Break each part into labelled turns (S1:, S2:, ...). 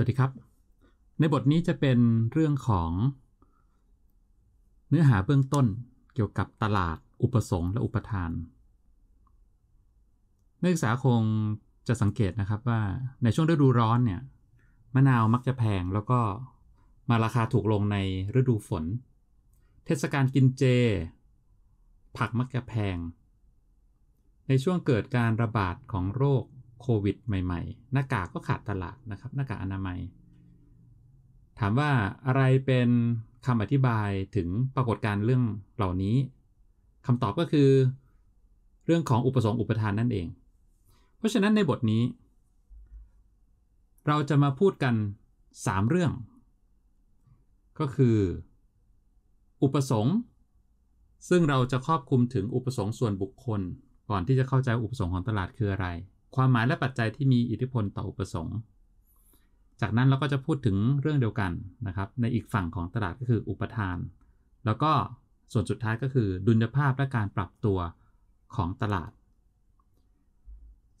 S1: สวัสดีครับ ในบทนี้จะเป็นเรื่องของ เนื้อหาเบื้องต้นเกี่ยวกับตลาดอุปสงค์และอุปทานนักศึกษาคงจะสังเกตนะครับว่าในช่วงฤดูร้อนเนี่ย มะนาวมักจะแพงแล้วก็มาราคาถูกลงในฤดูฝน เทศกาลกินเจ ผักมักจะแพง ในช่วงเกิดการระบาดของโรคโควิดใหม่ๆ หน้ากากก็ขาดตลาดนะครับ หน้ากากอนามัย ถามว่าอะไรเป็นคำอธิบายถึงปรากฏการณ์เรื่องเหล่านี้ คำตอบก็คือ เรื่องของอุปสงค์อุปทานนั่นเอง เพราะฉะนั้นในบทนี้ เราจะมาพูดกัน 3 เรื่อง ก็คือ อุปสงค์ ซึ่งเราจะครอบคลุมถึงอุปสงค์ส่วนบุคคล ก่อนที่จะเข้าใจอุปสงค์ของตลาดคืออะไรความหมายและปัจจัยที่มีอิทธิพลต่ออุปสงค์ จากนั้นเราก็จะพูดถึงเรื่องเดียวกันนะครับในอีกฝั่งของตลาดก็คืออุปทาน แล้วก็ส่วนสุดท้ายก็คือดุลยภาพและการปรับตัวของตลาด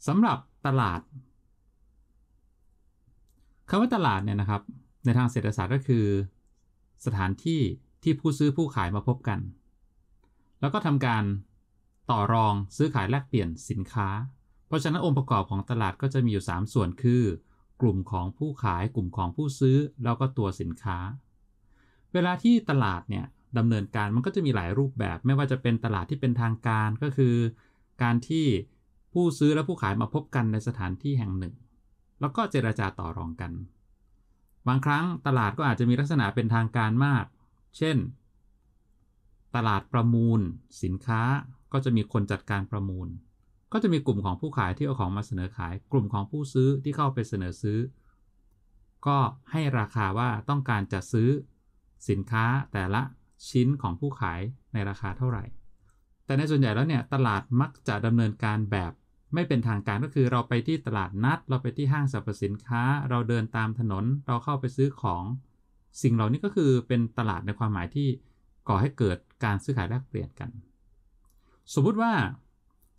S1: สำหรับตลาดคำว่าตลาดเนี่ยนะครับในทางเศรษฐศาสตร์ก็คือ สถานที่ที่ผู้ซื้อผู้ขายมาพบกัน แล้วก็ทำการต่อรองซื้อขายแลกเปลี่ยนสินค้าเพราะฉะนั้นองค์ประกอบของตลาดก็จะมีอยู่3ส่วนคือ กลุ่มของผู้ขาย กลุ่มของผู้ซื้อ แล้วก็ตัวสินค้า เวลาที่ตลาดเนี่ยดำเนินการมันก็จะมีหลายรูปแบบไม่ว่าจะเป็นตลาดที่เป็นทางการ ก็คือ การที่ผู้ซื้อและผู้ขายมาพบกันในสถานที่แห่งหนึ่ง แล้วก็เจราจาต่อรองกันบางครั้งตลาดก็อาจจะมีลักษณะเป็นทางการมาก เช่น ตลาดประมูล สินค้า ก็จะมีคนจัดการประมูลก็จะมีกลุ่มของผู้ขายที่เอาของมาเสนอขาย กลุ่มของผู้ซื้อที่เข้าไปเสนอซื้อ ก็ให้ราคาว่าต้องการ จะซื้อสินค้าแต่ละชิ้นของผู้ขายในราคาเท่าไหร่ แต่ในส่วนใหญ่แล้วเนี่ย ตลาดมักจะดำเนินการแบบไม่เป็นทางการก็คือเราไปที่ตลาดนัด เราไปที่ห้างสรรพสินค้า เราเดินตามถนนเราเข้าไปซื้อของสิ่งเหล่านี้ก็คือเป็นตลาดในความหมายที่ก่อให้เกิดการซื้อขายแลกเปลี่ยนกัน สมมุติว่า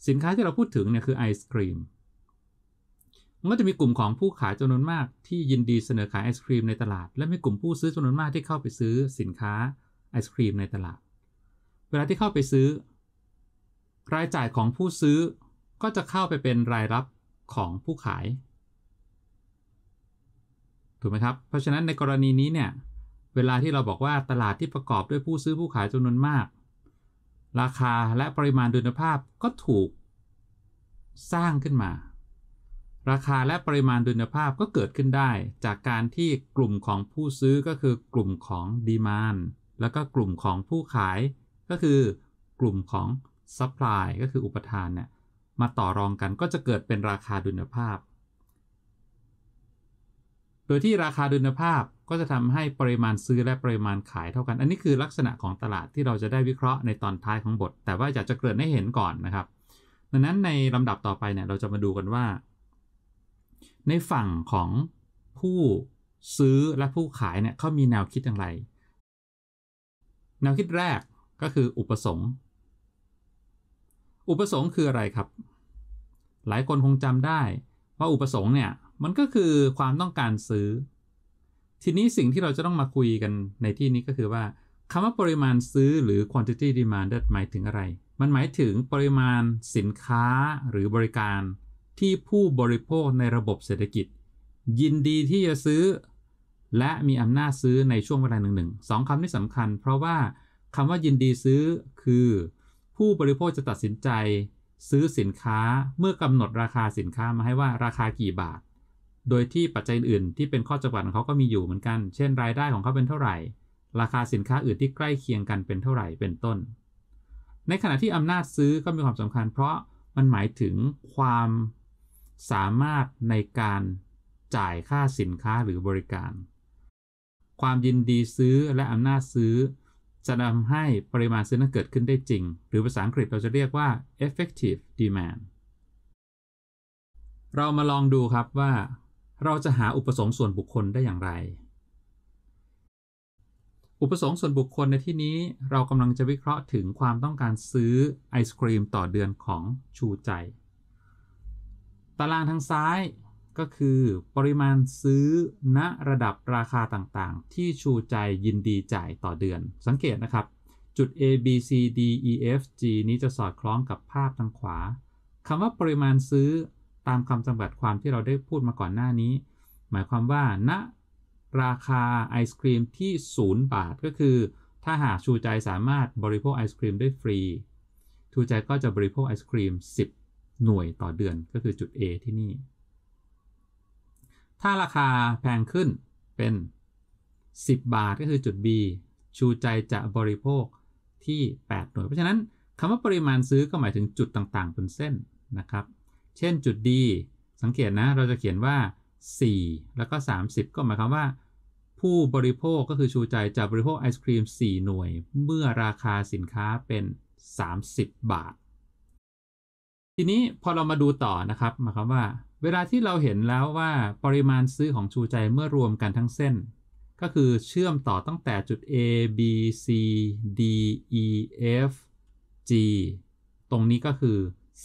S1: สินค้าที่เราพูดถึงเนี่ยคือไอศครีม มันก็จะมีกลุ่มของผู้ขายจำนวนมากที่ยินดีเสนอขายไอศครีมในตลาด และมีกลุ่มผู้ซื้อจำนวนมากที่เข้าไปซื้อสินค้าไอศครีมในตลาด เวลาที่เข้าไปซื้อ รายจ่ายของผู้ซื้อก็จะเข้าไปเป็นรายรับของผู้ขาย ถูกไหมครับ เพราะฉะนั้นในกรณีนี้เนี่ย เวลาที่เราบอกว่าตลาดที่ประกอบด้วยผู้ซื้อผู้ขายจำนวนมากราคาและปริมาณดุลภาพก็ถูกสร้างขึ้นมา ราคาและปริมาณดุลภาพก็เกิดขึ้นได้จากการที่กลุ่มของผู้ซื้อก็คือกลุ่มของ ดีมานแล้วก็กลุ่มของผู้ขาย ก็คือกลุ่มของซัพพลายก็คืออุปทานเนี่ยมาต่อรองกันก็จะเกิดเป็นราคาดุลภาพดยที่ราคาดุลภาพก็จะทำให้ปริมาณซื้อและปริมาณขายเท่ากัน อันนี้คือลักษณะของตลาดที่เราจะได้วิเคราะห์ในตอนท้ายของบท แต่ว่าอยากจะเกริ่นให้เห็นก่อนนะครับ ดังนั้นในลำดับต่อไปเนี่ยเราจะมาดูกันว่า ในฝั่งของผู้ซื้อและผู้ขายเนี่ยเขามีแนวคิดอย่างไร แนวคิดแรกก็คืออุปสงค์ อุปสงค์คืออะไรครับ หลายคนคงจำได้ ว่าอุปสงค์เนี่ยมันก็คือความต้องการซื้อ ทีนี้สิ่งที่เราจะต้องมาคุยกันในที่นี้ก็คือว่าคำว่าปริมาณซื้อหรือ quantity demanded หมายถึงอะไร มันหมายถึงปริมาณสินค้าหรือบริการ ที่ผู้บริโภคในระบบเศรษฐกิจ ยินดีที่จะซื้อ และมีอำนาจซื้อในช่วงเวลาหนึ่งหนึ่งสองคำนี้สำคัญเพราะว่าคำว่ายินดีซื้อ คือ ผู้บริโภคจะตัดสินใจ ซื้อสินค้าเมื่อกำหนดราคาสินค้ามาให้ว่าราคากี่บาทโดยที่ปัจจัยอื่นที่เป็นข้อจำกัดของเขาก็มีอยู่เหมือนกัน เช่น รายได้ของเขาเป็นเท่าไหร่ ราคาสินค้าอื่นที่ใกล้เคียงกันเป็นเท่าไหร่ เป็นต้น ในขณะที่อำนาจซื้อก็มีความสำคัญเพราะมันหมายถึงความสามารถในการจ่ายค่าสินค้าหรือบริการ ความยินดีซื้อและอำนาจซื้อ จะทำให้ปริมาณซื้อนั้นเกิดขึ้นได้จริง หรือภาษาอังกฤษเราจะเรียกว่า effective demand เรามาลองดูครับว่าเราจะหาอุปสงค์ส่วนบุคคลได้อย่างไร อุปสงค์ส่วนบุคคลในที่นี้ เรากำลังจะวิเคราะห์ถึงความต้องการซื้อไอศครีมต่อเดือนของชูใจ ตารางทางซ้ายก็คือ ปริมาณซื้อ ณระดับราคาต่างๆ ที่ชูใจยินดีจ่ายต่อเดือน สังเกตนะครับ จุด A B C D E F G นี้จะสอดคล้องกับภาพทางขวา คำว่าปริมาณซื้อตามคำจำกัดความที่เราได้พูดมาก่อนหน้านี้ หมายความว่าณนะราคาไอศครีมที่ 0 บาท ก็คือ ถ้าหากชูใจสามารถบริโภคไอศครีมได้ฟรี ชูใจก็จะบริโภคไอศครีม10 หน่วยต่อเดือน ก็คือจุด A ที่นี่ ถ้าราคาแพงขึ้นเป็น 10 บาท ก็คือจุด B ชูใจจะบริโภคที่ 8 หน่วย เพราะฉะนั้นคำว่าปริมาณซื้อก็หมายถึงจุดต่างๆบนเส้นนะครับเช่นจุด D สังเกตนะเราจะเขียนว่า 4 แล้วก็ 30 ก็หมายความว่า ผู้บริโภคก็คือชูใจจะบริโภคไอศครีม 4 หน่วยเมื่อราคาสินค้าเป็น 30 บาท ทีนี้พอเรามาดูต่อนะครับ หมายความว่า เวลาที่เราเห็นแล้วว่าปริมาณซื้อของชูใจเมื่อรวมกันทั้งเส้น ก็คือเชื่อมต่อตั้งแต่จุด A B C D E F G ตรงนี้ก็คือ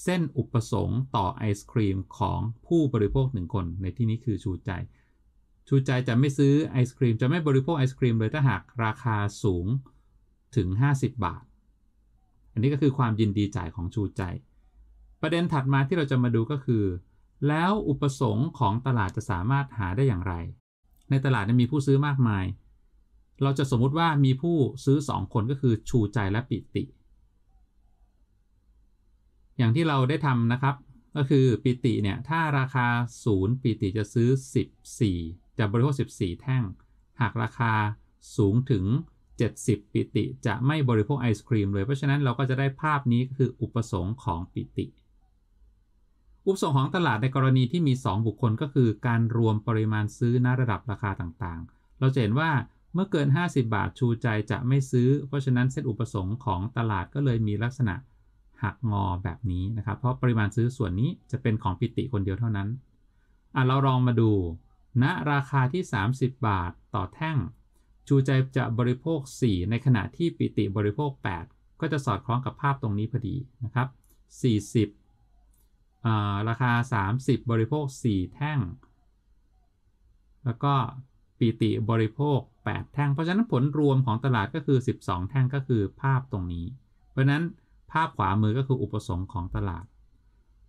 S1: เส้นอุปสงค์ต่อไอศครีมของผู้บริโภคหนึ่งคน ในที่นี้คือชูใจ ชูใจจะไม่ซื้อไอศครีม จะไม่บริโภคไอศครีมเลย ถ้าหากราคาสูงถึง 50 บาท อันนี้ก็คือความยินดีจ่ายของชูใจ ประเด็นถัดมาที่เราจะมาดูก็คือ แล้วอุปสงค์ของตลาดจะสามารถหาได้อย่างไร ในตลาดมีผู้ซื้อมากมาย เราจะสมมุติว่ามีผู้ซื้อ2คนก็คือชูใจและปิติอย่างที่เราได้ทำนะครับ ก็คือปิติเนี่ย ถ้าราคา0ปิติจะซื้อ 14 จะบริโภค 14 แท่ง หากราคาสูงถึง 70 ปิติจะไม่บริโภคไอศครีมเลย เพราะฉะนั้นเราก็จะได้ภาพนี้คืออุปสงค์ของปิติ อุปสงค์ของตลาดในกรณีที่มี 2 บุคคลก็คือการรวมปริมาณซื้อณระดับราคาต่างๆ เราจะเห็นว่าเมื่อเกิน 50 บาทชูใจจะไม่ซื้อ เพราะฉะนั้นเส้นอุปสงค์ของตลาดก็เลยมีลักษณะหักงอแบบนี้นะครับ เพราะปริมาณซื้อส่วนนี้จะเป็นของปิติคนเดียวเท่านั้นอ่ะเราลองมาดูณนะราคาที่ 30 บาทต่อแท่งจูใจจะบริโภค 4 ในขณะที่ปิติบริโภค 8 ก็จะสอดคล้องกับภาพตรงนี้พอดีนะครับ 40 ราคา 30 บริโภค 4 แท่ง แล้วก็ปิติบริโภค 8 แท่ง เพราะฉะนั้นผลรวมของตลาดก็คือ 12 แท่งก็คือภาพตรงนี้ เพราะนั้นภาพขวามือก็คืออุปสงค์ของตลาด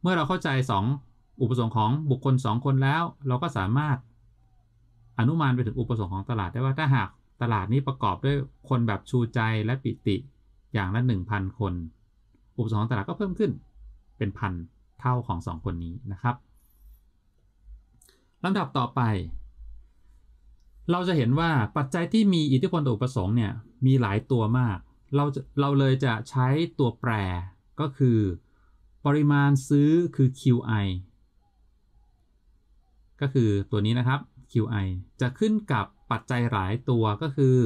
S1: เมื่อเราเข้าใจ 2 อุปสงค์ของบุคคล 2 คนแล้วเราก็สามารถอนุมานไปถึงอุปสงค์ของตลาดได้ว่าถ้าหากตลาดนี้ประกอบด้วยคนแบบชูใจและปิติอย่างละ1,000 คน อุปสงค์ของตลาดก็เพิ่มขึ้นเป็นพันเท่าของ 2 คนนี้นะครับลำดับต่อไป เราจะเห็นว่าปัจจัยที่มีอิทธิพลต่ออุปสงค์เนี่ยมีหลายตัวมากเรา เราเลยจะใช้ตัวแปรก็คือ ปริมาณซื้อคือ QI ก็คือตัวนี้นะครับ QI จะขึ้นกับปัจจัยหลายตัวก็คือ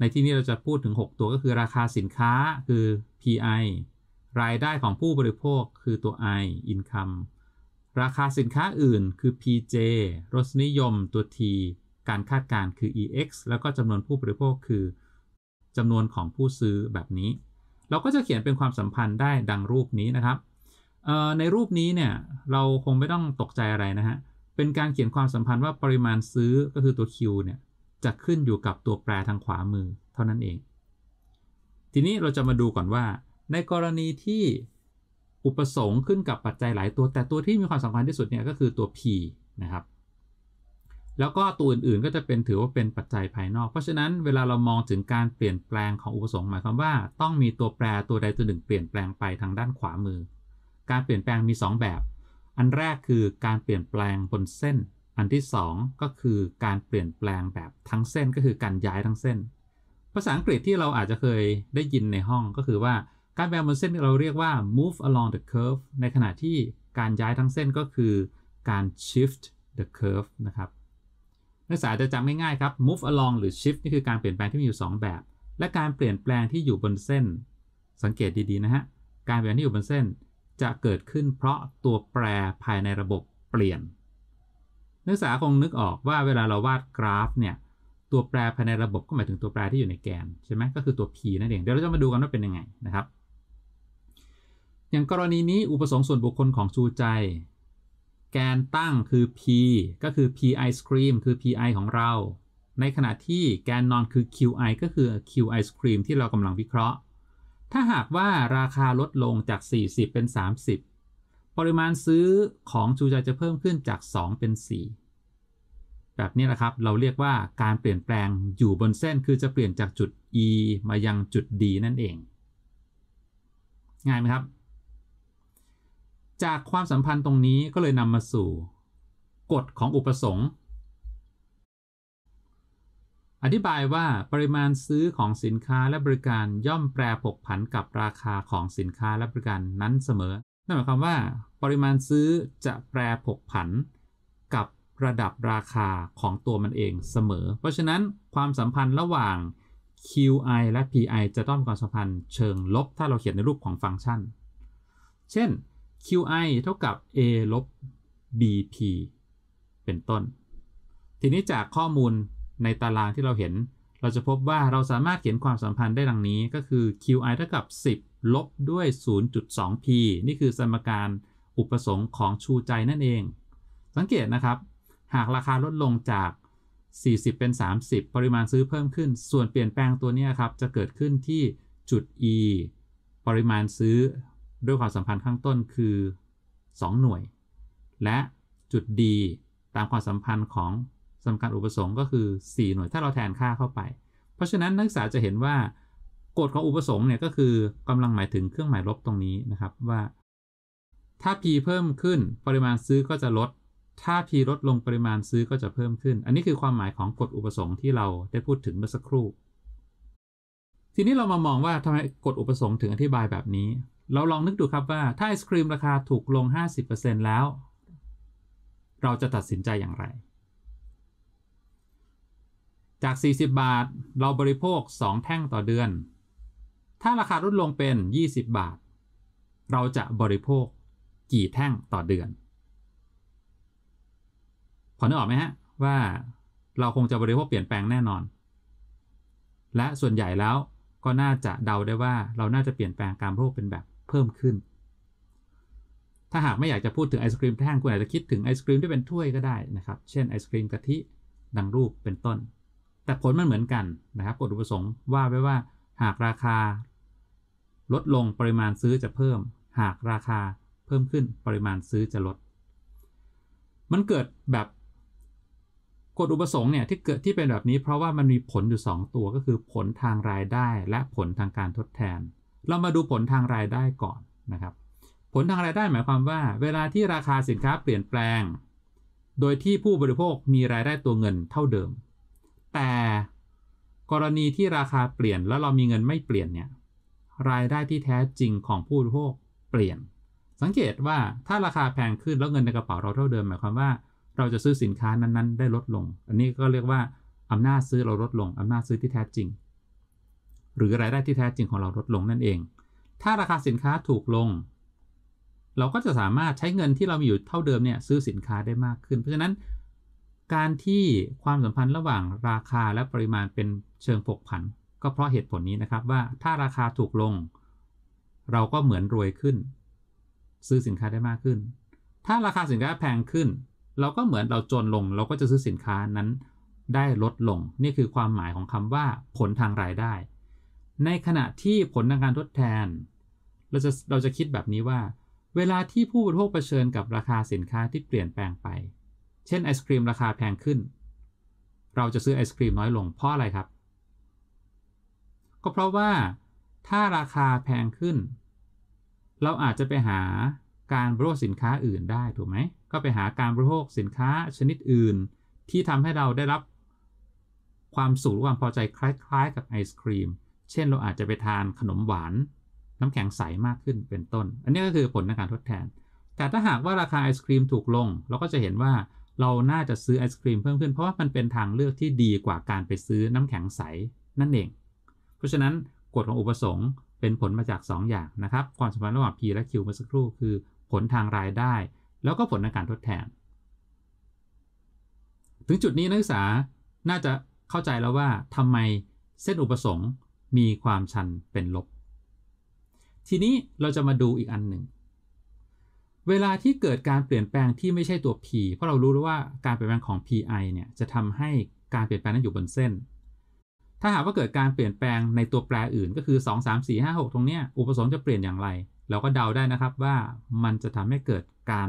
S1: ในที่นี้เราจะพูดถึง 6 ตัวก็คือ ราคาสินค้าคือ PI รายได้ของผู้บริโภคคือตัว I income ราคาสินค้าอื่นคือ PJ รสนิยมตัว T การคาดการณ์คือ EX แล้วก็จำนวนผู้บริโภคคือจำนวนของผู้ซื้อแบบนี้ เราก็จะเขียนเป็นความสัมพันธ์ได้ดังรูปนี้นะครับในรูปนี้เนี่ยเราคงไม่ต้องตกใจอะไรนะฮะเป็นการเขียนความสัมพันธ์ว่าปริมาณซื้อก็คือตัว Q เนี่ยจะขึ้นอยู่กับตัวแปรทางขวามือเท่านั้นเอง ทีนี้เราจะมาดูก่อนว่า ในกรณีที่อุปสงค์ขึ้นกับปัจจัยหลายตัว แต่ตัวที่มีความสัมพันธ์ที่สุดเนี่ยก็คือตัว P นะครับแล้วก็ตัวอื่น ๆ ก็จะเป็นถือว่าเป็นปัจจัยภายนอก เพราะฉะนั้นเวลาเรามองถึงการเปลี่ยนแปลงของอุปสงค์หมายความว่าต้องมีตัวแปรตัวใดตัวหนึ่ง เปลี่ยนแปลงไปทางด้านขวามือ การเปลี่ยนแปลงมี 2 แบบ อันแรกคือการเปลี่ยนแปลงบนเส้น อันที่2ก็คือการเปลี่ยนแปลงแบบทั้งเส้นก็คือการย้ายทั้งเส้น ภาษาอังกฤษที่เราอาจจะเคยได้ยินในห้องก็คือว่าการแปลงบนเส้นเราเรียกว่า move along the curve ในขณะที่การย้ายทั้งเส้นก็คือการ shift the curve นะครับนักศึกษาจะจำง่าย ๆ ครับ move along หรือ shift นี่คือการเปลี่ยนแปลงที่มีอยู่ 2 แบบ และการเปลี่ยนแปลงที่อยู่บนเส้น สังเกตดีๆนะฮะ การเปลี่ยนที่อยู่บนเส้น จะเกิดขึ้นเพราะตัวแปรภายในระบบเปลี่ยน นักศึกษาคงนึกออกว่า เวลาเราวาดกราฟเนี่ย ตัวแปรภายในระบบก็หมายถึงตัวแปรที่อยู่ในแกนใช่ไหมก็คือตัว p นั่นเอง เดี๋ยวเราจะมาดูกันว่าเป็นยังไงนะครับ อย่างกรณีนี้อุปสงค์ส่วนบุคคลของชูใจแกนตั้งคือ p ก็คือ p ice cream คือ pi ของเรา ในขณะที่แกนนอนคือ qi ก็คือ q ice cream ที่เรากำลังวิเคราะห์ ถ้าหากว่าราคาลดลงจาก 40 เป็น 30 ปริมาณซื้อของจูจะจะเพิ่มขึ้นจาก 2 เป็น 4 แบบนี้นะครับ เราเรียกว่าการเปลี่ยนแปลงอยู่บนเส้นคือจะเปลี่ยนจากจุด e มายังจุด d นั่นเอง ง่ายไหมครับจากความสัมพันธ์ตรงนี้ก็เลยนำมาสู่ กฎของอุปสงค์ อธิบายว่าปริมาณซื้อของสินค้าและบริการย่อมแปรผกผันกับราคาของสินค้าและบริการนั้นเสมอ นั่นหมายความ ว่า ปริมาณซื้อจะแปรผกผัน กับระดับราคาของตัวมันเองเสมอ เพราะฉะนั้นความสัมพันธ์ระหว่าง QI และ PI จะต้องมีความสัมพันธ์เชิงลบ ถ้าเราเขียนในรูปของฟังก์ชัน เช่น qi เท่ากับ a ลบ bp เป็นต้น ทีนี้จากข้อมูลในตารางที่เราเห็น เราจะพบว่าเราสามารถเขียนความสัมพันธ์ได้ดังนี้ ก็คือ qi เท่ากับ 10 ลบด้วย 0.2p นี่คือสมการอุปสงค์ของชูใจนั่นเอง สังเกตนะครับ หากราคาลดลงจาก 40 เป็น 30 ปริมาณซื้อเพิ่มขึ้น ส่วนเปลี่ยนแปลงตัวนี้ครับ จะเกิดขึ้นที่จุด e ปริมาณซื้อด้วยความสัมพันธ์ข้างต้นคือ 2 หน่วย และจุด D ตามความสัมพันธ์ของสมการอุปสงค์ก็คือ 4 หน่วยถ้าเราแทนค่าเข้าไป เพราะฉะนั้นนักศึกษาจะเห็นว่ากฎของอุปสงค์เนี่ยก็คือกำลังหมายถึงเครื่องหมายลบตรงนี้นะครับว่า ถ้า p เพิ่มขึ้นปริมาณซื้อก็จะลด ถ้า p ลดลงปริมาณซื้อก็จะเพิ่มขึ้น อันนี้คือความหมายของกฎอุปสงค์ที่เราได้พูดถึงเมื่อสักครู่ ทีนี้เรามามองว่าทำไมกฎอุปสงค์ถึงอธิบายแบบนี้เราลองนึกดูครับว่าถ้าไอศครีมราคาถูก ลง 50%แล้ว เราจะตัดสินใจอย่างไร จาก 40 บาทเราบริโภค 2 แท่งต่อเดือน ถ้าราคาลดลงเป็น 20 บาท เราจะบริโภคกี่แท่งต่อเดือนพอนึกออกไหมฮะว่าเราคงจะบริโภคเปลี่ยนแปลงแน่นอน และส่วนใหญ่แล้วก็น่าจะเดาได้ว่าเราน่าจะเปลี่ยนแปลงการบริโภคเป็นแบบพิ่มขึ้น ถ้าหากไม่อยากจะพูดถึงไอศครีมแท่งคุณอาจจะคิดถึงไอศครีมที่เป็นถ้วยก็ได้นะครับ เช่นไอศครีมกะทิ ดังรูป เป็นต้น แต่ผลมันเหมือนกันนะครับกฎอุปสงค์ว่าไว้ว่า หากราคาลดลงปริมาณซื้อจะเพิ่ม หากราคาเพิ่มขึ้นปริมาณซื้อจะลด มันเกิดแบบกฎอุปสงค์เนี่ยที่เกิดที่เป็นแบบนี้เพราะว่ามันมีผลอยู่ 2 ตัวก็คือผลทางรายได้และผลทางการทดแทนเรามาดูผลทางรายได้ก่อนนะครับ ผลทางรายได้หมายความว่า เวลาที่ราคาสินค้าเปลี่ยนแปลง โดยที่ผู้บริโภคมีรายได้ตัวเงินเท่าเดิม แต่กรณีที่ราคาเปลี่ยน แล้วเรามีเงินไม่เปลี่ยนเนี่ย รายได้ที่แท้จริงของผู้บริโภคเปลี่ยน สังเกตว่าถ้าราคาแพงขึ้นแล้วเงินในกระเป๋าเราเท่าเดิมหมายความว่าเราจะซื้อสินค้านั้นๆได้ลดลง อันนี้ก็เรียกว่าอำนาจซื้อเราลดลง อำนาจซื้อที่แท้จริงหรือ รายได้ที่แท้จริง ของเราลดลง นั่นเอง ถ้าราคาสินค้าถูกลง เราก็จะสามารถใช้เงินที่เรามีอยู่เท่าเดิมเนี่ยซื้อสินค้าได้มากขึ้น เพราะฉะนั้น การที่ความสัมพันธ์ระหว่างราคาและปริมาณเป็นเชิงผกผัน ก็เพราะเหตุผลนี้นะครับว่าถ้าราคาถูกลง เราก็เหมือนรวยขึ้น ซื้อสินค้าได้มากขึ้น ถ้าราคาสินค้าแพงขึ้น เราก็เหมือนเราจนลง เราก็จะซื้อสินค้านั้นได้ลดลง นี่คือความหมายของคำว่าผลทางรายได้ในขณะที่ผลทางการทดแทน เราจะ เราจะคิดแบบนี้ว่า เวลาที่ผู้บริโภคเผชิญกับราคาสินค้าที่เปลี่ยนแปลงไป เช่นไอศครีมราคาแพงขึ้น เราจะซื้อไอศครีมน้อยลง เพราะอะไรครับ ก็เพราะว่า ถ้าราคาแพงขึ้น เราอาจจะไปหาการบริโภคสินค้าอื่นได้ ถูกไหม ก็ไปหาการบริโภคสินค้าชนิดอื่น ที่ทำให้เราได้รับ ความสุขความพอใจคล้ายๆกับไอศครีมเช่นเราอาจจะไปทานขนมหวาน น้ำแข็งใสมากขึ้นเป็นต้น อันนี้ก็คือผลในการทดแทน แต่ถ้าหากว่าราคาไอศครีมถูกลง เราก็จะเห็นว่าเราน่าจะซื้อไอศครีมเพิ่มขึ้น เพราะว่ามันเป็นทางเลือกที่ดีกว่าการไปซื้อน้ำแข็งใสนั่นเอง เพราะฉะนั้นกฎของอุปสงค์เป็นผลมาจาก 2 อย่างนะครับ ความสัมพันธ์ระหว่าง P และ Q เมื่อสักครู่คือผลทางรายได้ แล้วก็ผลในการทดแทน ถึงจุดนี้นักศึกษาน่าจะเข้าใจแล้วว่าทำไมเส้นอุปสงค์มีความชันเป็นลบ ทีนี้เราจะมาดูอีกอันหนึ่ง เวลาที่เกิดการเปลี่ยนแปลงที่ไม่ใช่ตัว p เพราะเรารู้แล้วว่าการเปลี่ยนแปลงของ pi เนี่ยจะทำให้การเปลี่ยนแปลงนั้นอยู่บนเส้น ถ้าหากว่าเกิดการเปลี่ยนแปลงในตัวแปรอื่น ก็คือ 2 3 4 5 6 ตรงเนี้ยอุปสงค์จะเปลี่ยนอย่างไร เราก็เดาได้นะครับว่ามันจะทำให้เกิดการ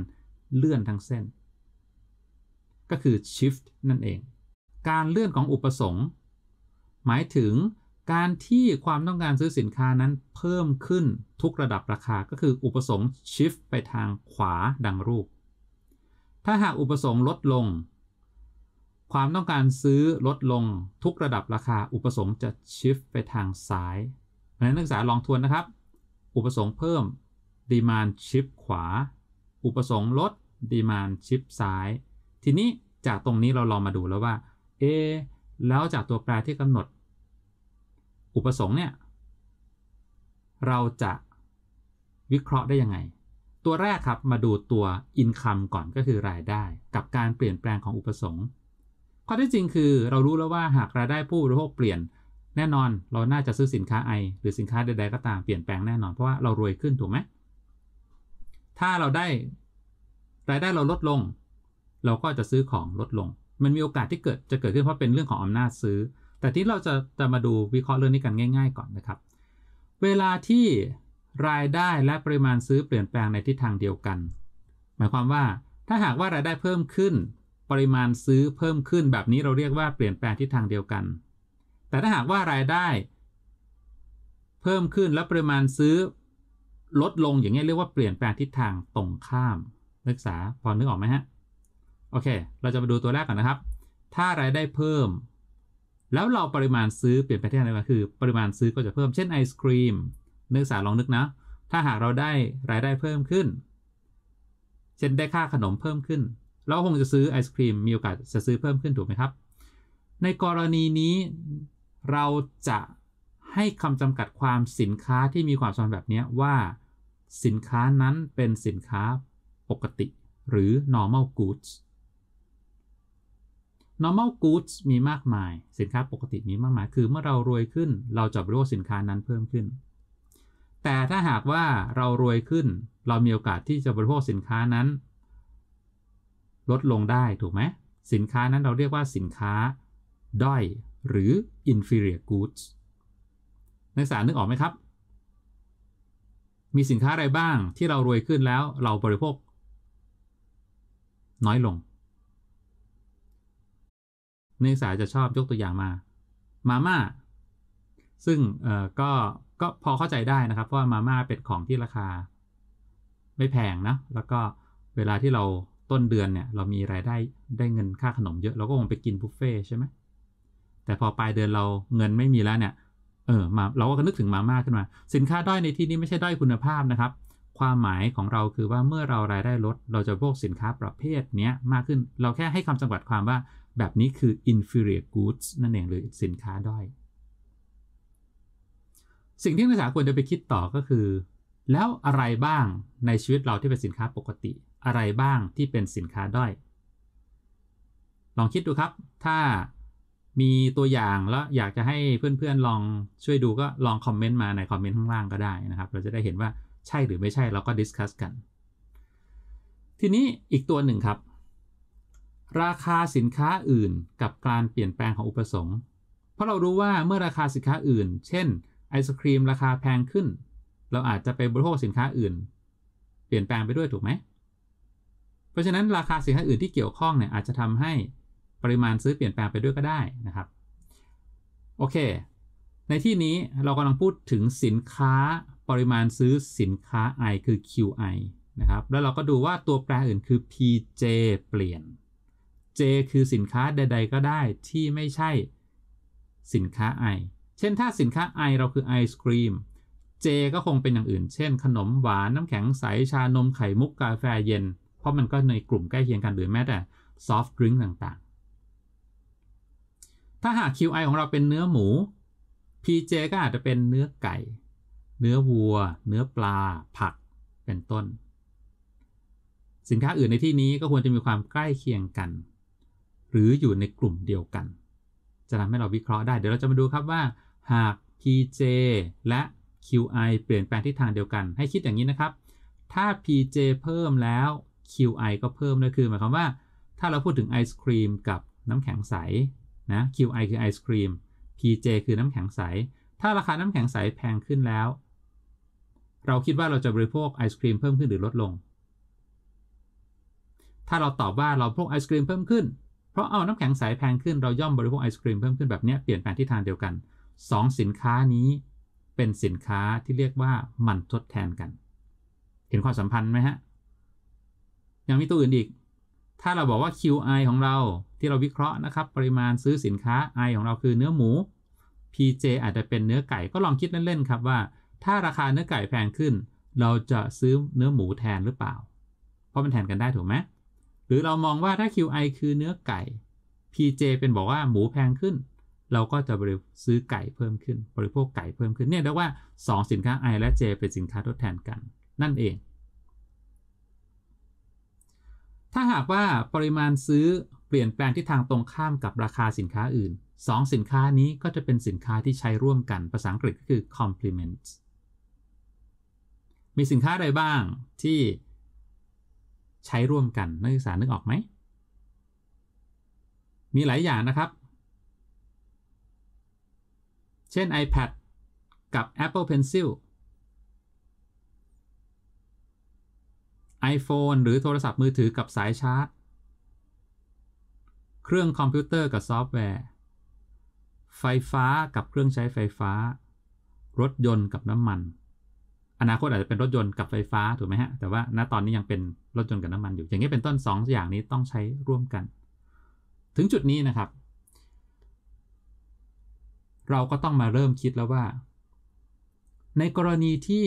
S1: เลื่อนทั้งเส้น ก็คือ shift นั่นเอง การเลื่อนของอุปสงค์ หมายถึงการที่ความต้องการซื้อสินค้านั้นเพิ่มขึ้นทุกระดับราคาก็คืออุปสงค์ชิฟไปทางขวาดังรูป ถ้าหากอุปสงค์ลดลง ความต้องการซื้อลดลงทุกระดับราคา อุปสงค์จะชิฟไปทางซ้ายเนั้นนักศึกษาลองทวนนะครับ อุปสงค์เพิ่มด n มา h ชิฟขวา อุปสงค์ลดด n มา h ชิฟซ้าย ทีนี้จากตรงนี้เราลองมาดูแล้วว่า เอ แล้วจากตัวแปรที่กำหนดอุปสงค์เนี่ยเราจะวิเคราะห์ได้ยังไง ตัวแรกครับมาดูตัวอินคัมก่อนก็คือรายได้กับการเปลี่ยนแปลงของอุปสงค์วามที่จริงคือเรารู้แล้วว่าหากรายได้ผู้บริโภคเปลี่ยนแน่นอนเราน่าจะซื้อสินค้าไอหรือสินค้าใดๆ ก็ตามเปลี่ยนแปลงแน่นอน เพราะว่าเรารวยขึ้น ถูกไหม ถ้าเราได้รายได้เราลดลง เราก็จะซื้อของลดลง มันมีโอกาสที่เกิดจะเกิดขึ้นเพราะเป็นเรื่องของอำนาจซื้อแต่ที่เราจะจะมาดูวิเคราะห์เรื่องนี้กันง่ายๆ ก่อนนะครับ เวลาที่รายได้และปริมาณซื้อเปลี่ยนแปลงในทิศทางเดียวกัน หมายความว่าถ้าหากว่ารายได้เพิ่มขึ้น ปริมาณซื้อเพิ่มขึ้นแบบนี้เราเรียกว่าเปลี่ยนแปลงทิศทางเดียวกัน แต่ถ้าหากว่ารายได้ เพิ่มขึ้นและปริมาณซื้อ ลดลงอย่างนี้เรียกว่าเปลี่ยนแปลงทิศทางตรงข้ามนักกษาพอนึกออกไหมฮะ โอเค เราจะมาดูตัวแรกก่อนนะครับ ถ้ารายได้เพิ่มแล้วเราปริมาณซื้อเปลี่ยนไปที่อะไรก็คือปริมาณซื้อก็จะเพิ่ม เช่นไอศครีมนึกสาลองนึกนะ ถ้าหากเราได้รายได้เพิ่มขึ้น เช่นได้ค่าขนมเพิ่มขึ้น เราคงจะซื้อไอศครีมมีโอกาสจะซื้อเพิ่มขึ้นถูกไหมครับ ในกรณีนี้เราจะให้คำจำกัดความสินค้าที่มีความสัมัญแบบนี้ว่าสินค้านั้นเป็นสินค้าปกติ หรือ normal goods normal goods มีมากมาย สินค้าปกติมีมากมายคือเมื่อเรารวยขึ้นเราจะบริโภคสินค้านั้นเพิ่มขึ้น แต่ถ้าหากว่าเรารวยขึ้นเรามีโอกาสที่จะบริโภคสินค้านั้น ลดลงได้ถูกไหมสินค้านั้นเราเรียกว่าสินค้า ด้อย หรือ inferior goods นักศึกษานึกออกไหมครับ มีสินค้าอะไรบ้างที่เรารวยขึ้นแล้วเราบริโภค น้อยลงนักศึกษาจะชอบยกตัวอย่างมา มาม่าซึ่งเอ่อก็ก็พอเข้าใจได้นะครับ เพราะว่ามาม่าเป็นของที่ราคา ไม่แพงนะ แล้วก็เวลาที่เราต้นเดือนเนี่ย เรามีรายได้ได้เงินค่าขนมเยอะ เราก็คงไปกินบุฟเฟ่ใช่ไหมแต่พอปลายเดือนเราเงินไม่มีแล้วเนี่ยเออมาเราก็นึกถึงมาม่าขึ้นมา สินค้าด้อยในที่นี้ไม่ใช่ด้อยคุณภาพนะครับ ความหมายของเราคือว่าเมื่อเรารายได้ลดเราจะพวกสินค้าประเภทนี้มากขึ้นเราแค่ให้คำจำกัดความว่าแบบนี้คือ inferior goods นั่นเองหรือสินค้าด้อย สิ่งที่นักศึกษาควรจะไปคิดต่อก็คือ แล้วอะไรบ้างในชีวิตเราที่เป็นสินค้าปกติอะไรบ้างที่เป็นสินค้าด้อย ลองคิดดูครับ ถ้ามีตัวอย่างแล้วอยากจะให้เพื่อนๆ ลองช่วยดูก็ลองคอมเมนต์มาในคอมเมนต์ข้างล่างก็ได้นะครับ เราจะได้เห็นว่าใช่หรือไม่ใช่เราก็ดิสคัสกัน ทีนี้อีกตัวหนึ่งครับราคาสินค้าอื่นกับการเปลี่ยนแปลงของอุปสงค์ เพราะเรารู้ว่าเมื่อราคาสินค้าอื่น เช่นไอศครีมราคาแพงขึ้น เราอาจจะไปบริโภคสินค้าอื่น เปลี่ยนแปลงไปด้วยถูกไหม เพราะฉะนั้นราคาสินค้าอื่นที่เกี่ยวข้องเนี่ยอาจจะทำให้ปริมาณซื้อเปลี่ยนแปลงไปด้วยก็ได้นะครับ โอเค ในที่นี้เรากำลังพูดถึงสินค้าปริมาณซื้อสินค้า i คือ qi นะครับ แล้วเราก็ดูว่าตัวแปรอื่นคือ pj เปลี่ยน J คือสินค้าใด ๆ ก็ได้ที่ไม่ใช่สินค้า I เช่นถ้าสินค้า I เราคือไอศครีม J ก็คงเป็นอย่างอื่น เช่น ขนมหวาน น้ำแข็งใสชานมไข่มุก กาแฟเย็น เพราะมันก็ในกลุ่มใกล้เคียงกันหรือแม้แต่ซอฟต์ด i ิง์ต่าง ๆ ถ้าหาก QI ของเราเป็นเนื้อหมู PJ ก็อาจจะเป็นเนื้อไก่ เนื้อวัว เนื้อปลา ผัก เป็นต้น สินค้าอื่นในที่นี้ก็ควรจะมีความใกล้เคียงกันหรืออยู่ในกลุ่มเดียวกัน จะทำให้เราวิเคราะห์ได้เดี๋ยวเราจะมาดูครับว่า หาก pj และ qi เปลี่ยนแปลงทิศทางเดียวกัน ให้คิดอย่างนี้นะครับ ถ้า pj เพิ่มแล้ว qi ก็เพิ่มนั่นคือหมายความว่าถ้าเราพูดถึงไอศครีมกับน้ำแข็งใสนะ qi คือไอศครีม pj คือน้ำแข็งใส ถ้าราคาน้ำแข็งใสแพงขึ้นแล้ว เราคิดว่าเราจะบริโภคไอศครีมเพิ่มขึ้นหรือลดลงถ้าเราตอบว่าเราพกไอศครีมเพิ่มขึ้นเพราะเอาน้ำแข็งใสแพงขึ้น เราย่อมบริโภคไอศครีมเพิ่มขึ้นแบบนี้เปลี่ยนแปลงทิศทางเดียวกัน 2 สินค้านี้เป็นสินค้าที่เรียกว่ามันทดแทนกัน เห็นความสัมพันธ์ไหมฮะ ยังมีตัวอื่นอีก ถ้าเราบอกว่า QI ของเราที่เราวิเคราะห์นะครับปริมาณซื้อสินค้า I ของเราคือเนื้อหมู PJ อาจจะเป็นเนื้อไก่ก็ลองคิดเล่นๆครับว่า ถ้าราคาเนื้อไก่แพงขึ้น เราจะซื้อเนื้อหมูแทนหรือเปล่า เพราะมันแทนกันได้ถูกไหมหรือเรามองว่าถ้า QI คือเนื้อไก่ PJ เป็นบอกว่าหมูแพงขึ้น เราก็จะบริซื้อไก่เพิ่มขึ้นบริโภคไก่เพิ่มขึ้นเนี่ยเรียกว่า 2 สินค้า I และ J เป็นสินค้าทดแทนกัน นั่นเอง ถ้าหากว่าปริมาณซื้อเปลี่ยนแปลงที่ทางตรงข้ามกับราคาสินค้าอื่น 2 สินค้านี้ก็จะเป็นสินค้าที่ใช้ร่วมกันภาษาอังกฤษก็คือ complement มีสินค้าอะไรบ้างที่ใช้ ร่วมกัน นักศึกษานึก ออกไหม มี หลายอย่างนะครับ เช่น iPad กับ Apple Pencil iPhone หรือโทรศัพท์มือถือกับ สาย ชาร์จ เครื่องคอมพิวเตอร์กับซอฟต์แวร์ ไฟฟ้ากับเครื่องใช้ไฟฟ้า รถยนต์กับน้ำมัน อนาคต อาจจะเป็น รถ ยนต์กับไฟฟ้า ถูกไหมฮะ แต่ว่าณตอนนี้ยังเป็นรถยนต์กับน้ำมันอยู่ อย่างนี้เป็นต้น2ออย่างนี้ต้องใช้ร่วมกัน ถึงจุดนี้นะครับ เราก็ต้องมาเริ่มคิดแล้วว่า ในกรณีที่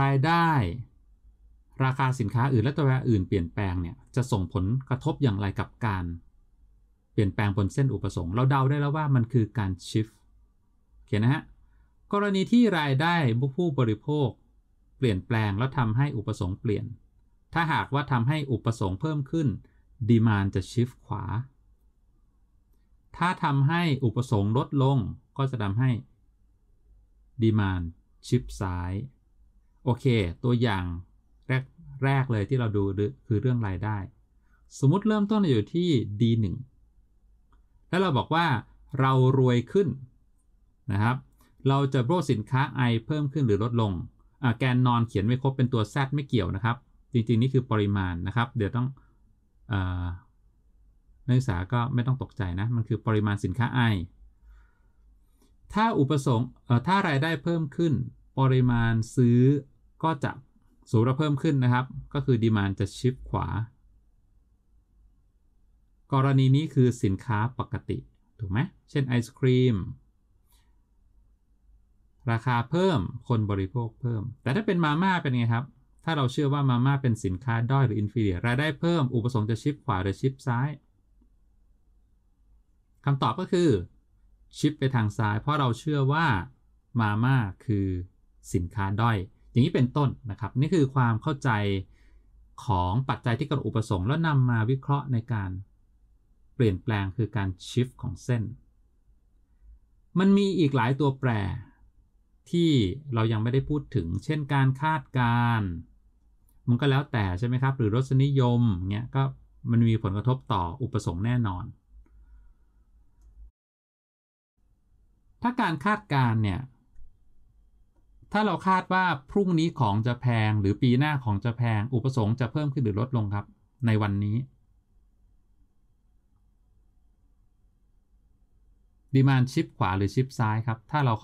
S1: รายได้ราคาสินค้าอื่น และตัวแปรอื่นเปลี่ยนแปลงเนี่ย จะส่งผลกระทบอย่างไรกับการ เปลี่ยนแปลงบนเส้นอุปสงค์ เราเดาได้แล้วว่ามันคือการชิฟขีเนนะฮะ กรณีที่รายได้ผู้บริโภคเปลี่ยนแปลง แล้วทำให้อุปสงค์เปลี่ยนถ้าหากว่าทำให้อุปสงค์เพิ่มขึ้นดีมานจะชิฟขวา ถ้าทำให้อุปสงค์ลดลง ก็จะทำให้ดีมานชิฟซ้าย โอเค ตัวอย่าง แรกแรกเลยที่เราดูคือเรื่องรายได้ สมมติเริ่มต้นอยู่ที่ D1 แล้วเราบอกว่าเรารวยขึ้นนะครับ เราจะโปรสินค้า I เพิ่มขึ้นหรือลดลง แกนนอนเขียนไว้ครบ เป็นตัว Z ไม่เกี่ยวนะครับจริงๆนี่คือปริมาณนะครับ เดี๋ยวต้องนักศึกษาก็ไม่ต้องตกใจนะ มันคือปริมาณสินค้าไอถ้าอุปสงค์ถ้ารายได้เพิ่มขึ้น ปริมาณซื้อก็จะสูงระเพิ่มขึ้นนะครับ ก็คือดีมานจะชิปขวา กรณีนี้คือสินค้าปกติ ถูกไหมเช่นไอศครีมราคาเพิ่มคนบริโภคเพิ่ม แต่ถ้าเป็นมาม่าเป็นไงครับถ้าเราเชื่อว่ามาม่าเป็นสินค้าด้อยหรืออินฟเ i ียรายได้เพิ่มอุปสงค์จะชิปขวาหรือชิปซ้าย คำตอบก็คือชิปไปทางซ้าย เพราะเราเชื่อว่ามาม่าคือสินค้าด้อย อย่างนี้เป็นต้นนะครับ นี่คือความเข้าใจของปัจจัยที่กระอุปสงค์แล้วนำมาวิเคราะห์ในการเปลี่ยนแปลงคือการชิฟของเส้น มันมีอีกหลายตัวแปร ที่เรายังไม่ได้พูดถึง เช่นการคาดการมันก็แล้วแต่ใช่ไหมครับหรือรสนิยมเงี้ยก็มันมีผลกระทบต่ออุปสงค์แน่นอน ถ้าการคาดการณ์เนี่ยถ้าเราคาดว่าพรุ่งนี้ของจะแพงหรือปีหน้าของจะแพงอุปสงค์จะเพิ่มขึ้นหรือลดลงครับในวันนี้ดีมานชิปขวาหรือชิปซ้ายครับถ้าเรา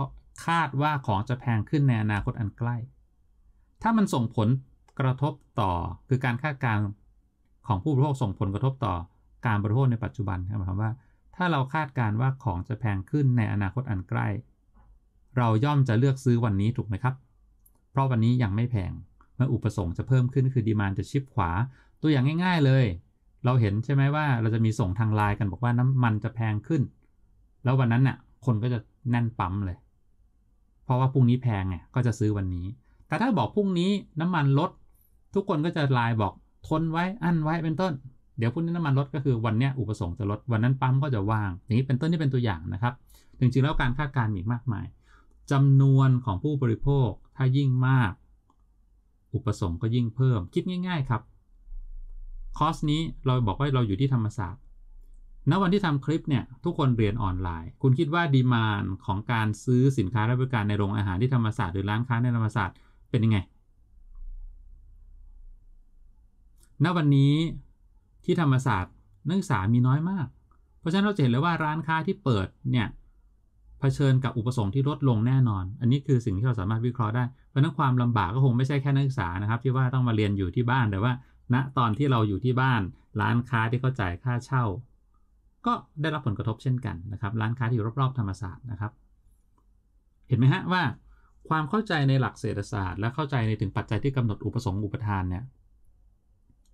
S1: คาดว่าของจะแพงขึ้นในอนาคตอันใกล้ ถ้ามันส่งผลกระทบต่อคือการคาดการณ์ของผู้บริโภคส่งผลกระทบต่อการบริโภคในปัจจุบันหมายความว่า ถ้าเราคาดการณ์ว่าของจะแพงขึ้นในอนาคตอันใกล้ เราย่อมจะเลือกซื้อวันนี้ถูกไหมครับ เพราะวันนี้ยังไม่แพงเมื่ออุปสงค์จะเพิ่มขึ้นคือดีมานจะชิปขวา ตัวอย่างง่าย ๆเลย เราเห็นใช่ไหมว่าเราจะมีส่งทางไลน์กันบอกว่าน้ำมันจะแพงขึ้น แล้ววันนั้นน่ะคนก็จะแน่นปั๊มเลย เพราะว่าพรุ่งนี้แพงไงก็จะซื้อวันนี้ แต่ถ้าบอกพรุ่งนี้น้ำมันลดทุกคนก็จะไลน์บอกทนไว้อั้นไว้เป็นต้น เดี๋ยวพุ่งนี้น้ำมันลดก็คือวันนี้อุปสงค์จะลดวันนั้นปั๊มก็จะว่างอย่างนี้เป็นต้นนี่เป็นตัวอย่างนะครับ จริงๆแล้วการคาดการณ์มีมากมาย จำนวนของผู้บริโภคถ้ายิ่งมาก อุปสงค์ก็ยิ่งเพิ่มคิดง่าย ๆครับคอสนี้เราบอกว่าเราอยู่ที่ธรรมศาสตร์ณวันที่ทำคลิปเนี่ยทุกคนเรียนออนไลน์ คุณคิดว่าดีมานของการซื้อสินค้าและบริการในโรงอาหารที่ธรรมศาสตร์หรือร้านค้าในธรรมศาสตร์เป็นยังไงณวันนี้ที่ธรรมศาสตร์นักศึกษามีน้อยมาก เพราะฉะนั้นเราจะเห็นเลยว่าร้านค้าที่เปิดเนี่ยเผชิญกับอุปสงค์ที่ลดลงแน่นอน อันนี้คือสิ่งที่เราสามารถวิเคราะห์ได้ เพราะนั้นความลำบากก็คงไม่ใช่แค่นักศึกษานะครับ ที่ว่าต้องมาเรียนอยู่ที่บ้าน แต่ว่า ณตอนที่เราอยู่ที่บ้าน ร้านค้าที่เขาจ่ายค่าเช่า ก็ได้รับผลกระทบเช่นกันนะครับร้านค้าที่อยู่รอบๆ ธรรมศาสตร์นะครับเห็นไหมฮะว่า ความเข้าใจในหลักเศรษฐศาสตร์ และเข้าใจในถึงปัจจัยที่กำหนดอุปสงค์อุปทานเนี่ย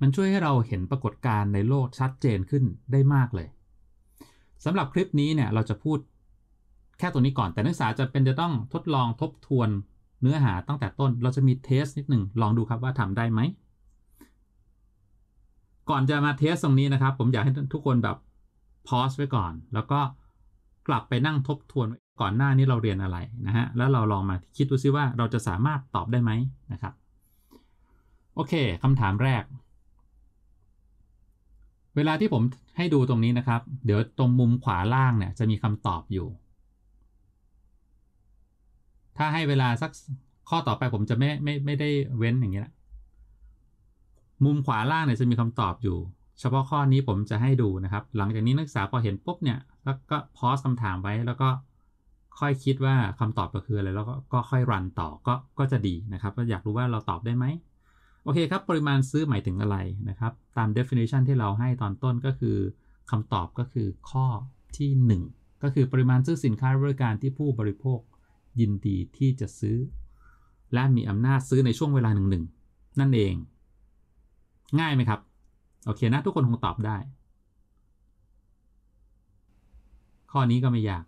S1: มันช่วยให้เราเห็นปรากฏการณ์ในโลกชัดเจนขึ้นได้มากเลย สำหรับคลิปนี้เนี่ยเราจะพูดแค่ตัวนี้ก่อน แต่นักศึกษาจะเป็นจะต้องทดลองทบทวนเนื้อหาตั้งแต่ต้น เราจะมีเทสนิดหนึ่งลองดูครับว่าทำได้ไหมก่อนจะมาเทสตรงนี้นะครับ ผมอยากให้ทุกคนแบบพอสไว้ก่อน แล้วก็กลับไปนั่งทบทวนก่อนหน้านี้เราเรียนอะไรนะฮะแล้วเราลองมาคิดดูซิว่าเราจะสามารถตอบได้ไหมนะครับ โอเคคำถามแรกเวลาที่ผมให้ดูตรงนี้นะครับ เดี๋ยวตรงมุมขวาล่างเนี่ยจะมีคำตอบอยู่ ถ้าให้เวลาสักข้อต่อไปผมจะไม่ไม่ไม่ได้เว้นอย่างนี้ละมุมขวาล่างเนี่ยจะมีคำตอบอยู่ เฉพาะข้อนี้ผมจะให้ดูนะครับ หลังจากนี้นักศึกษาพอเห็นปุ๊บเนี่ยแล้วก็พอสคำถามไว้แล้วก็ค่อยคิดว่าคำตอบก็คืออะไรแล้วก็ค่อยรันต่อก็ก็จะดีนะครับอยากรู้ว่าเราตอบได้ไหมโอเคครับ ปริมาณซื้อหมายถึงอะไรนะครับ ตาม definition ที่เราให้ตอนต้นก็คือคำตอบก็คือข้อที่ 1 ก็คือปริมาณซื้อสินค้าบริการที่ผู้บริโภคยินดีที่จะซื้อ และมีอำนาจซื้อในช่วงเวลาหนึ่งหนึ่งนั่นเอง ง่ายไหมครับ โอเคนะทุกคนคงตอบได้ ข้อนี้ก็ไม่ยาก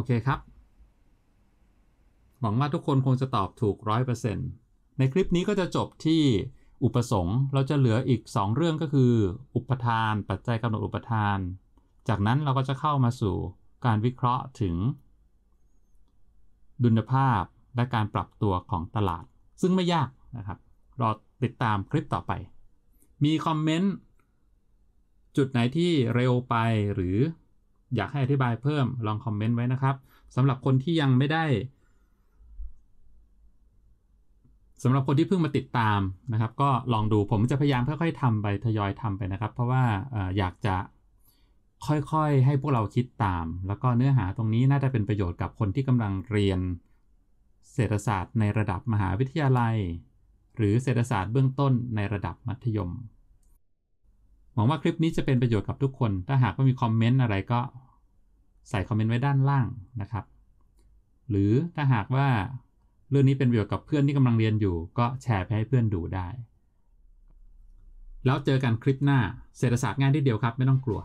S1: โอเคครับ หวังว่าทุกคนคงจะตอบถูก 100%ในคลิปนี้ก็จะจบที่อุปสงค์ เราจะเหลืออีก 2 เรื่องก็คือ อุปทาน ปัจจัยกำหนดอุปทาน จากนั้นเราก็จะเข้ามาสู่การวิเคราะห์ถึง ดุลภาพและการปรับตัวของตลาด ซึ่งไม่ยากนะครับรอติดตามคลิปต่อไป มีคอมเมนต์ จุดไหนที่เร็วไปหรืออยากให้อธิบายเพิ่มลองคอมเมนต์ไว้นะครับสำหรับคนที่ยังไม่ได้สำหรับคนที่เพิ่งมาติดตามนะครับ ก็ลองดูผมจะพยายามค่อยๆทำไปทยอยทำไปนะครับ เพราะว่าอยากจะค่อยๆให้พวกเราคิดตาม แล้วก็เนื้อหาตรงนี้น่าจะเป็นประโยชน์กับคนที่กำลังเรียนเศรษฐศาสตร์ในระดับมหาวิทยาลัย หรือเศรษฐศาสตร์เบื้องต้นในระดับมัธยมวังว่าคลิปนี้จะเป็นประโยชน์กับทุกคน ถ้าหากว่ามีคอมเมนต์อะไรก็ใส่คอมเมนต์ไว้ด้านล่างนะครับ หรือถ้าหากว่าเรื่องนี้เป็นประโยชน์กับเพื่อนที่กำลังเรียนอยู่ ก็แชร์ไปให้เพื่อนดูได้ แล้วเจอกันคลิปหน้า เศรษฐศาสตร์ง่ายที่เดียวครับ ไม่ต้องกลัว